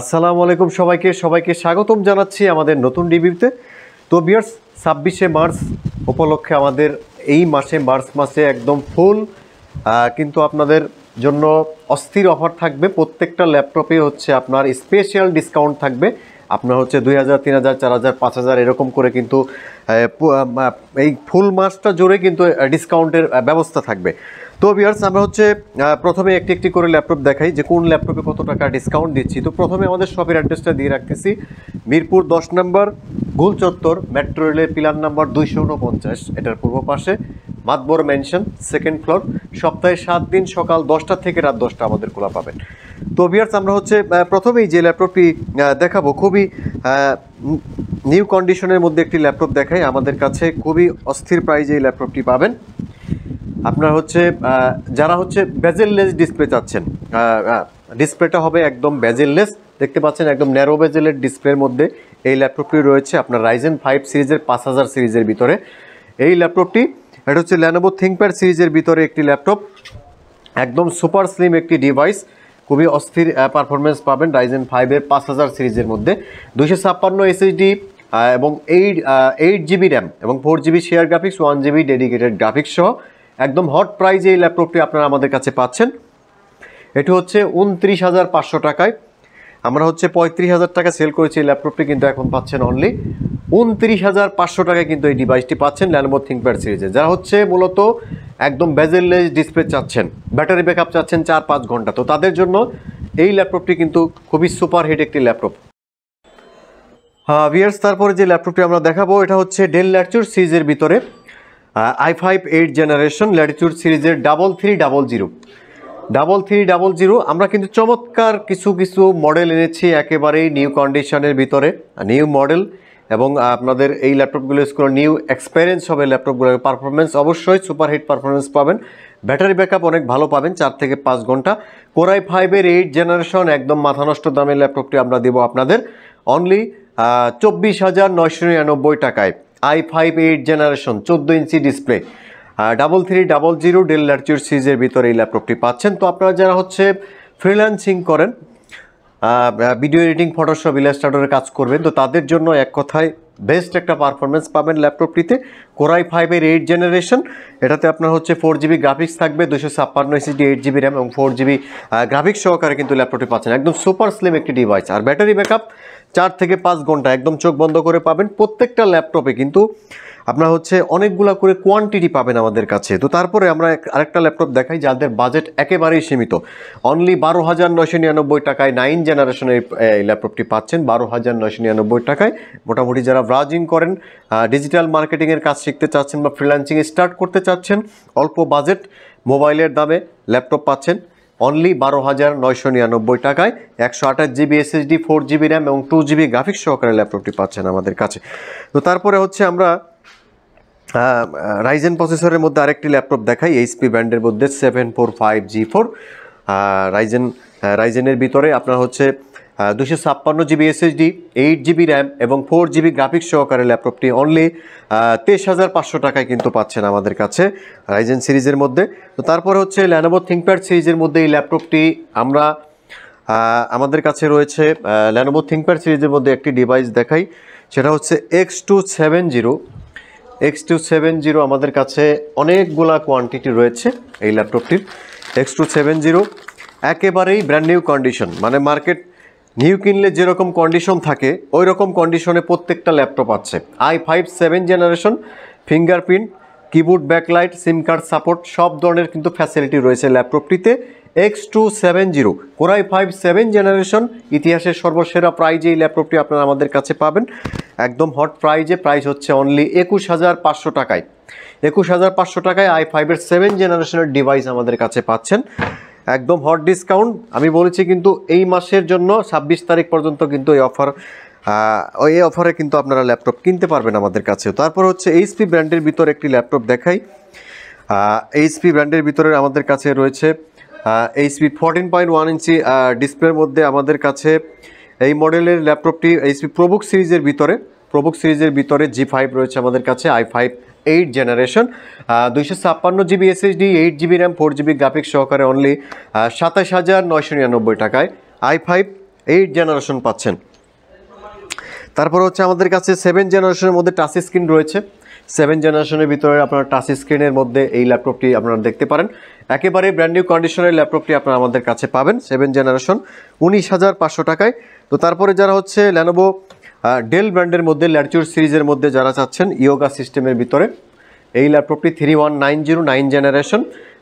আসসালামু আলাইকুম সবাইকে সবাইকে স্বাগতম জানাচ্ছি আমাদের নতুন রিভিউতে তো বিয়ার্স ছাব্বিশে মার্চ উপলক্ষে আমাদের এই মাসে মার্চ মাসে একদম ফুল কিন্তু আপনাদের জন্য অস্থির অফার থাকবে প্রত্যেকটা ল্যাপটপে হচ্ছে আপনার স্পেশাল ডিসকাউন্ট থাকবে আপনার হচ্ছে দুই হাজার তিন হাজার চার হাজার পাঁচ হাজার এরকম করে কিন্তু এই ফুল মাসটা জুড়ে কিন্তু ডিসকাউন্টের ব্যবস্থা থাকবে তো বিয়ার্স আমরা হচ্ছে প্রথমে একটি একটি করে ল্যাপটপ দেখাই যে কোন ল্যাপটপে কত টাকা ডিসকাউন্ট দিচ্ছি তো প্রথমে আমাদের শপের অ্যাড্রেসটা দিয়ে রাখতেছি মিরপুর দশ নম্বর গুল চত্বর মেট্রো রেলের পিলার নাম্বার দুইশো উনপঞ্চাশ এটার পূর্ব পাশে মাতবর ম্যানশন সেকেন্ড ফ্লোর সপ্তাহে সাত দিন সকাল দশটা থেকে রাত দশটা আমাদের খোলা পাবেন তো বিয়ার্স আমরা হচ্ছে প্রথমেই যে ল্যাপটপটি দেখাবো খুবই নিউ কন্ডিশনের মধ্যে একটি ল্যাপটপ দেখাই আমাদের কাছে খুবই অস্থির প্রাইজে এই ল্যাপটপটি পাবেন আপনার হচ্ছে যারা হচ্ছে বেজেললেস ডিসপ্লে চাচ্ছেন ডিসপ্লেটা হবে একদম বেজেললেস দেখতে পাচ্ছেন একদম ন্যারো বেজেলের ডিসপ্লের মধ্যে এই ল্যাপটপটি রয়েছে আপনার রাইজেন ফাইভ সিরিজের পাঁচ হাজার সিরিজের ভিতরে এই ল্যাপটপটি এটা হচ্ছে ল্যানোভো থিঙ্কপ্যাড সিরিজের ভিতরে একটি ল্যাপটপ একদম সুপার স্লিম একটি ডিভাইস খুবই অস্থির পারফরমেন্স পাবেন রাইজেন ফাইভের পাঁচ হাজার সিরিজের মধ্যে দুশো ছাপ্পান্ন এসএসডি এবং এইট এইট জিবি র্যাম এবং four GB share graphics one GB dedicated graphics সহ একদম হট প্রাইজে এই ল্যাপটপটি আপনারা আমাদের কাছে পাচ্ছেন এটি হচ্ছে উনত্রিশ হাজার পাঁচশো টাকায় আমরা হচ্ছে পঁয়ত্রিশ হাজার টাকা সেল করেছি এই ল্যাপটপটি কিন্তু এখন পাচ্ছেন অনলি উনত্রিশ হাজার পাঁচশো টাকায় কিন্তু এই ডিভাইসটি পাচ্ছেন ল্যানোভো থিঙ্কপ্যাড সিরিজে যা হচ্ছে মূলত একদম ব্যাজেললেস ডিসপ্লে চাচ্ছেন ব্যাটারি ব্যাক আপ চাচ্ছেন চার পাঁচ ঘন্টা তো তাদের জন্য এই ল্যাপটপটি কিন্তু খুবই সুপারহিট একটি ল্যাপটপ হ্যাঁ ভিয়ার্স তারপরে যে ল্যাপটপটি আমরা দেখাবো এটা হচ্ছে ডেল ল্যাকচুর সিরিজের ভিতরে I five eight generation Latitude সিরিজের double three double zero double three double zero আমরা কিন্তু চমৎকার কিছু কিছু মডেল এনেছি একেবারেই নিউ কন্ডিশনের ভিতরে নিউ মডেল এবং আপনাদের এই ল্যাপটপগুলো করে নিউ এক্সপিরিয়েন্স হবে ল্যাপটপগুলোর পারফরমেন্স অবশ্যই সুপারহিট পারফরমেন্স পাবেন ব্যাটারি ব্যাকআপ অনেক ভালো পাবেন চার থেকে পাঁচ ঘন্টা কোরাই ফাইভের এইট জেনারেশন একদম মাথা নষ্ট দামের ল্যাপটপটি আমরা দেব আপনাদের অনলি চব্বিশ হাজার নয়শো নিরানব্বই টাকায় আই ফাইভ এইট জেনারেশন চোদ্দো inch display double three double zero Dell লার্চিউর সিরিজের ভিতরে এই ল্যাপটপটি পাচ্ছেন তো আপনারা যারা হচ্ছে ফ্রিল্যান্সিং করেন ভিডিও এডিটিং ফটোশপ ইলাস্ট্রেটরের কাজ করবেন তো তাদের জন্য এক কথায় বেস্ট একটা পারফরমেন্স পাবেন ল্যাপটপটিতে কোরাই ফাইভের এইট জেনারেশন এটাতে আপনার হচ্ছে ফোর জিবি গ্রাফিক্স থাকবে দুশো ছাপ্পান্ন এসএসডি এইট জিবি র্যাম এবং ফোর জিবি গ্রাফিক্স সহকারে কিন্তু ল্যাপটপটি পাচ্ছেন একদম সুপার স্লিম একটি ডিভাইস আর ব্যাটারি ব্যাকআপ চার থেকে পাঁচ ঘন্টা একদম চোখ বন্ধ করে পাবেন প্রত্যেকটা ল্যাপটপে কিন্তু আপনার হচ্ছে অনেকগুলা করে কোয়ান্টিটি পাবেন আমাদের কাছে তো তারপরে আমরা আরেকটা ল্যাপটপ দেখাই যাদের বাজেট একেবারেই সীমিত অনলি বারো হাজার নয়শো নিরানব্বই টাকায় নাইন জেনারেশনের এই ল্যাপটপটি পাচ্ছেন বারো হাজার নয়শো নিরানব্বই টাকায় মোটামুটি যারা ব্রাউজিং করেন ডিজিটাল মার্কেটিংয়ের কাজ শিখতে চাচ্ছেন বা ফ্রিল্যান্সিং স্টার্ট করতে চাচ্ছেন অল্প বাজেট মোবাইলের দামে ল্যাপটপ পাচ্ছেন অনলি বারো হাজার নয়শো নিরানব্বই টাকায় একশো আঠাশ GB SSD four GB RAM এবং টু জিবি গ্রাফিক্স সহকারে ল্যাপটপটি পাচ্ছেন আমাদের কাছে তো তারপরে হচ্ছে আমরা রাইজেন প্রসেসরের মধ্যে আরেকটি ল্যাপটপ দেখাই এইচপি ব্র্যান্ডের মধ্যে seven four five G four Ryzen রাইজেনের ভিতরে আপনার হচ্ছে দুশো ছাপ্পান্ন GB SSD eight GB RAM এবং ফোর জিবি গ্রাফিক্স সহকারে ল্যাপটপটি অনলি তেইশ হাজার পাঁচশো টাকায় কিন্তু পাচ্ছেন আমাদের কাছে রাইজেন সিরিজের মধ্যে তো তারপরে হচ্ছে ল্যানোভো থিঙ্কপ্যাড সিরিজের মধ্যে এই ল্যাপটপটি আমরা আমাদের কাছে রয়েছে ল্যানোভো থিঙ্কপ্যাড সিরিজের মধ্যে একটি ডিভাইস দেখাই সেটা হচ্ছে X two seven zero X two seven zero আমাদের কাছে অনেকগুলা কোয়ান্টিটি রয়েছে এই ল্যাপটপটির এক্স টু সেভেন জিরো একেবারেই ব্র্যান্ড নিউ কন্ডিশন মানে মার্কেট নিউ কিনলে যেরকম কন্ডিশন থাকে ওই রকম কন্ডিশনে প্রত্যেকটা ল্যাপটপ আছে I five seven generation fingerprint keyboard backlight SIM card support সব ধরনের কিন্তু ফ্যাসিলিটি রয়েছে ল্যাপটপটিতে X two seven zero core i five seven generation ইতিহাসের সর্বসেরা প্রাইজে এই ল্যাপটপটি আপনারা আমাদের কাছে পাবেন একদম হট প্রাইজে প্রাইস হচ্ছে অনলি একুশ হাজার পাঁচশো টাকায় একুশ হাজার পাঁচশো টাকায় আই ফাইভের সেভেন জেনারেশনের ডিভাইস আমাদের কাছে পাচ্ছেন একদম হট ডিসকাউন্ট আমি বলেছি কিন্তু এই মাসের জন্য ছাব্বিশ তারিখ পর্যন্ত কিন্তু এই অফার এই অফারে কিন্তু আপনারা ল্যাপটপ কিনতে পারবেন আমাদের কাছে তারপর হচ্ছে এইচপি ব্র্যান্ডের ভিতর একটি ল্যাপটপ দেখাই এইচপি ব্র্যান্ডের ভিতরে আমাদের কাছে রয়েছে HP fourteen point one inch ডিসপ্লের মধ্যে আমাদের কাছে এই মডেলের ল্যাপটপটি এইচপি প্রবুক সিরিজের ভিতরে প্রবুক সিরিজের ভিতরে জি ফাইভ রয়েছে আমাদের কাছে আই ফাইভ এইট জেনারেশন দুইশো ছাপ্পান্ন GB SSD eight GB RAM four GB graphics সহকারে অনলি সাতাশ হাজার নয়শো নিরানব্বই টাকায় আই ফাইভ এইট জেনারেশন পাচ্ছেন তারপর হচ্ছে আমাদের কাছে সেভেন জেনারেশনের মধ্যে টাচ স্ক্রিন রয়েছে সেভেন জেনারেশনের ভিতরে আপনার টাচ স্ক্রিনের মধ্যে এই ল্যাপটপটি আপনারা দেখতে পারেন একেবারে ব্র্যান্ড নিউ কন্ডিশনের ল্যাপটপটি আপনারা আমাদের কাছে পাবেন সেভেন জেনারেশন উনিশ হাজার পাঁচশো টাকায় তো তারপরে যারা হচ্ছে ল্যানোভো ডেল ব্র্যান্ডের মধ্যে ল্যাডচুর সিরিজের মধ্যে যারা চাচ্ছেন ইয়োগা সিস্টেমের ভিতরে এই ল্যাপটপটি three one nine zero nine generation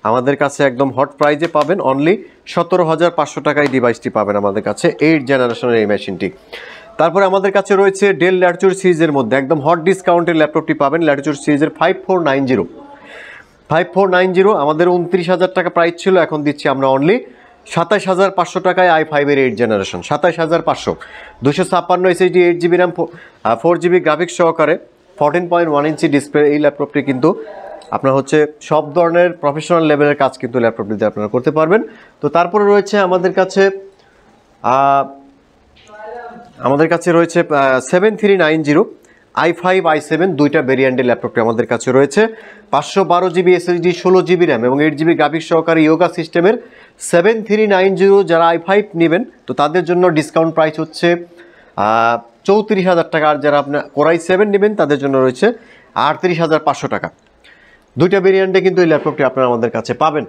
আমাদের কাছে একদম হট প্রাইজে পাবেন অনলি সতেরো হাজার পাঁচশো টাকায় ডিভাইসটি পাবেন আমাদের কাছে এইট জেনারেশনের এই মেশিনটি তারপরে আমাদের কাছে রয়েছে ডেল ল্যাডচুর সিরিজের মধ্যে একদম হট ডিসকাউন্টের ল্যাপটপটি পাবেন ল্যাটচুর সিরিজের five four nine zero five four nine zero আমাদের উনত্রিশ হাজার টাকা প্রাইস ছিল এখন দিচ্ছি আমরা অনলি সাতাশ হাজার পাঁচশো টাকায় আই ফাইভের এইট জেনারেশন সাতাশ হাজার পাঁচশো দুশো ছাপ্পান্ন D eight GB RAM four GB graphics সহকারে fourteen point one inch display এই ল্যাপটপটি কিন্তু আপনার হচ্ছে সব ধরনের প্রফেশনাল লেভেলের কাজ কিন্তু ল্যাপটপটিতে আপনারা করতে পারবেন তো তারপরে রয়েছে আমাদের কাছে আমাদের কাছে রয়েছে seven three nine zero I five I seven দুইটা ভেরিয়েন্টের ল্যাপটপটি আমাদের কাছে রয়েছে পাঁচশো বারো জিবি এসএসডি ষোলো জিবি র্যাম এবং এইট জিবি গ্রাফিক সহকারে ইয়োগা সিস্টেমের সেভেন থ্রি নাইন জিরো যারা আই ফাইভ নেবেন তো তাদের জন্য ডিসকাউন্ট প্রাইস হচ্ছে চৌত্রিশ হাজার টাকা আর যারা আপনার কোরাই সেভেন নেবেন তাদের জন্য রয়েছে আটত্রিশ হাজার পাঁচশো টাকা দুইটা ভেরিয়েন্টে কিন্তু এই ল্যাপটপটি আপনারা আমাদের কাছে পাবেন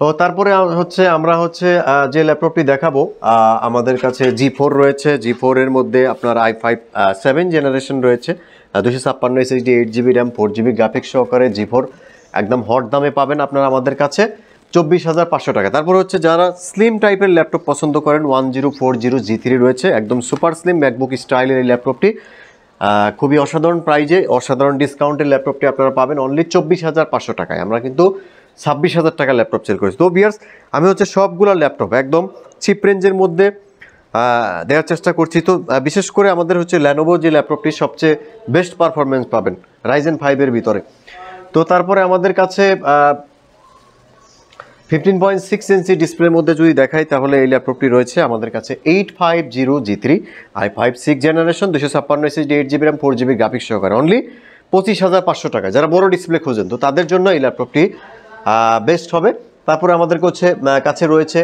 তো তারপরে হচ্ছে আমরা হচ্ছে যে ল্যাপটপটি দেখাবো আমাদের কাছে জি ফোর রয়েছে জি ফোরের মধ্যে আপনার আই ফাইভ সেভেন জেনারেশন রয়েছে দুশো ছাপ্পান্ন SSD eight GB RAM four GB graphics সহকারে জি ফোর একদম হট দামে পাবেন আপনারা আমাদের কাছে চব্বিশ হাজার পাঁচশো টাকা তারপর হচ্ছে যারা স্লিম টাইপের ল্যাপটপ পছন্দ করেন one zero four zero G three রয়েছে একদম সুপার স্লিম ম্যাকবুক স্টাইলের এই ল্যাপটপটি খুবই অসাধারণ প্রাইজে অসাধারণ ডিসকাউন্টের ল্যাপটপটি আপনারা পাবেন অনলি চব্বিশ হাজার পাঁচশো টাকায় আমরা কিন্তু ছাব্বিশ হাজার টাকা ল্যাপটপ সেল করেছি তো বিয়ার্স আমি হচ্ছে সবগুলো ল্যাপটপ একদম চিপ রেঞ্জের মধ্যে দেওয়ার চেষ্টা করছি তো বিশেষ করে আমাদের হচ্ছে ল্যানোভো যে ল্যাপটপটি সবচেয়ে বেস্ট পারফরমেন্স পাবেন রাইজেন ফাইভের ভিতরে তো তারপরে আমাদের কাছে ফিফটিন পয়েন্ট সিক্স ইঞ্চি ডিসপ্লের মধ্যে যদি দেখাই তাহলে এই ল্যাপটপটি রয়েছে আমাদের কাছে eight five zero G three I five six generation দুশো ছাপ্পান্ন SSD eight GB RAM four GB graphics সহকারে অনলি পঁচিশ হাজার পাঁচশো টাকা যারা বড় ডিসপ্লে খুঁজেন তো তাদের জন্য এই ল্যাপটপটি বেস্ট হবে তারপরে আমাদের কাছে কাছে রয়েছে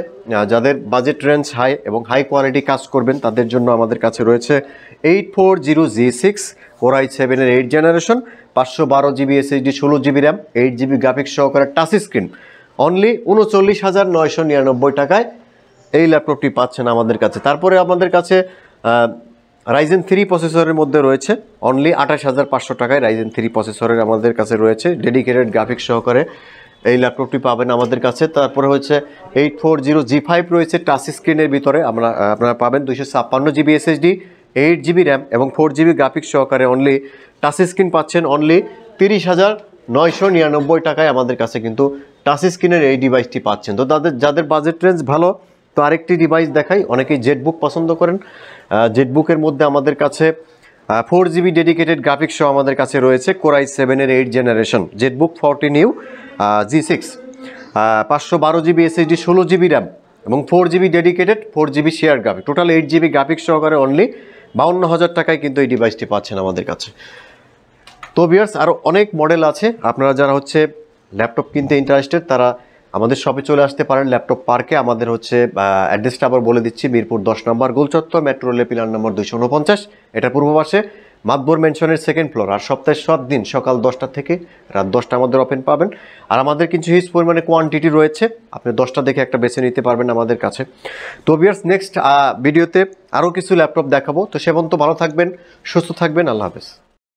যাদের বাজেট রেঞ্জ হাই এবং হাই কোয়ালিটি কাজ করবেন তাদের জন্য আমাদের কাছে রয়েছে eight four zero G six ওরাই সেভেনের এইট জেনারেশন পাঁচশো বারো জিবি এসএসডি ষোলো GB RAM eight GB graphics সহকারে টাচ স্ক্রিন অনলি উনচল্লিশ হাজার নয়শো নিরানব্বই টাকায় এই ল্যাপটপটি পাচ্ছেন আমাদের কাছে তারপরে আমাদের কাছে রাইজেন থ্রি প্রসেসরের মধ্যে রয়েছে অনলি আঠাশ হাজার পাঁচশো টাকায় রাইজেন থ্রি প্রসেসরের আমাদের কাছে রয়েছে ডেডিকেটেড গ্রাফিক্স সহকারে এই ল্যাপটপটি পাবেন আমাদের কাছে তারপরে হচ্ছে eight four zero G five রয়েছে টাচ স্ক্রিনের ভিতরে আমরা আপনারা পাবেন দুইশো ছাপ্পান্ন GB SSD eight GB RAM এবং ফোর জিবি গ্রাফিক্স সহকারে অনলি টাচ স্ক্রিন পাচ্ছেন অনলি তিরিশ হাজার নয়শো নিরানব্বই টাকায় আমাদের কাছে কিন্তু টাচ স্ক্রিনের এই ডিভাইসটি পাচ্ছেন তো তাদের যাদের বাজেট রেঞ্জ ভালো তো আরেকটি ডিভাইস দেখাই অনেকেই জেটবুক পছন্দ করেন জেটবুকের মধ্যে আমাদের কাছে ফোর জিবি ডেডিকেটেড গ্রাফিক্স সহ আমাদের কাছে রয়েছে কোরাই সেভেনের eight generation ZBook fourteen U G six পাঁচশো বারো জিবি এসএসডি ষোলো জিবি র্যাম এবং four GB dedicated four GB share graphic total eight GB graphics সহকারে অনলি বাউন্ন হাজার টাকায় কিন্তু এই ডিভাইসটি পাচ্ছেন আমাদের কাছে তো বিয়ার্স আরও অনেক মডেল আছে আপনারা যারা হচ্ছে ল্যাপটপ কিনতে ইন্টারেস্টেড তারা আমাদের শপে চলে আসতে পারেন ল্যাপটপ পার্কে আমাদের হচ্ছে অ্যাড্রেসটা আবার বলে দিচ্ছি মিরপুর দশ নম্বর গোলচত্বর মেট্রো রেলের পিলার নম্বর দুইশো উনপঞ্চাশ এটা পূর্ব পাশে মাতবর ম্যানশনের সেকেন্ড ফ্লোর আর সপ্তাহে সাত দিন সকাল দশটা থেকে রাত দশটা আমাদের ওপেন পাবেন আর আমাদের কিছু হিউজ পরিমাণে কোয়ান্টিটি রয়েছে আপনি দশটা দেখে একটা বেছে নিতে পারবেন আমাদের কাছে তো বিয়ার্স নেক্সট ভিডিওতে আরও কিছু ল্যাপটপ দেখাবো তো সেবন্ত ভালো থাকবেন সুস্থ থাকবেন আল্লাহ হাফেজ